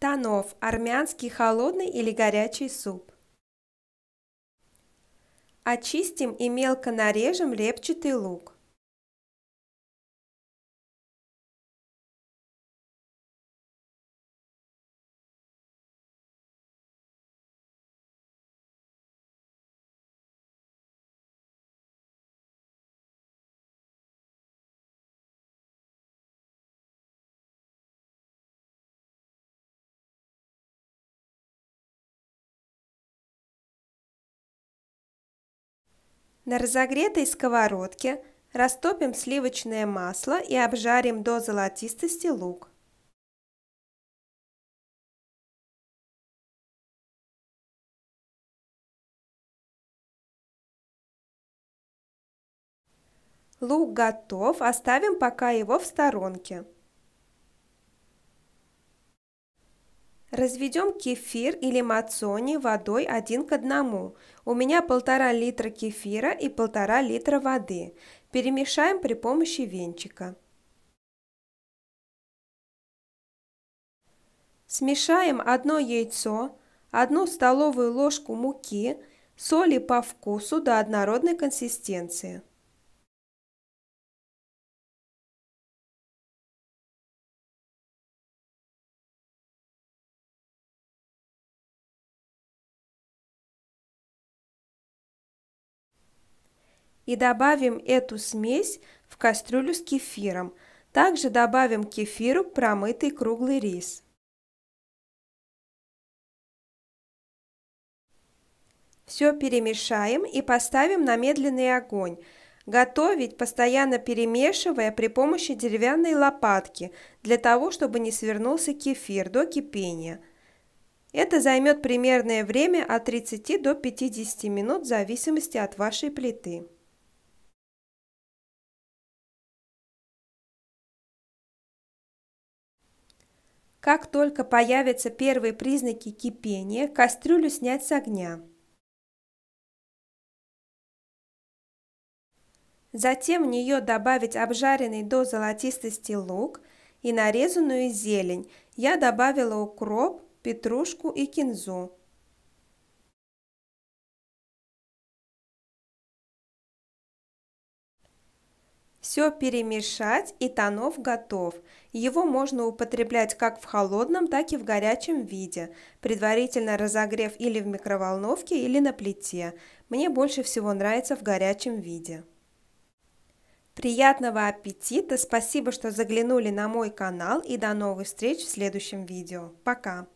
Танов — армянский холодный или горячий суп. Очистим и мелко нарежем репчатый лук. На разогретой сковородке растопим сливочное масло и обжарим до золотистости лук. Лук готов, оставим пока его в сторонке. Разведем кефир или мацони водой один к одному. У меня полтора литра кефира и полтора литра воды. Перемешаем при помощи венчика. Смешаем одно яйцо, одну столовую ложку муки, соли по вкусу до однородной консистенции. и добавим эту смесь в кастрюлю с кефиром. Также добавим к кефиру промытый круглый рис. Все перемешаем и поставим на медленный огонь. Готовить, постоянно перемешивая при помощи деревянной лопатки, для того, чтобы не свернулся кефир до кипения. Это займет примерное время от 30 до 50 минут в зависимости от вашей плиты. Как только появятся первые признаки кипения, кастрюлю снять с огня. Затем в нее добавить обжаренный до золотистости лук и нарезанную зелень. Я добавила укроп, петрушку и кинзу. Все перемешать и тонов готов. Его можно употреблять как в холодном, так и в горячем виде, предварительно разогрев или в микроволновке, или на плите. Мне больше всего нравится в горячем виде. Приятного аппетита, спасибо, что заглянули на мой канал и до новых встреч в следующем видео. Пока!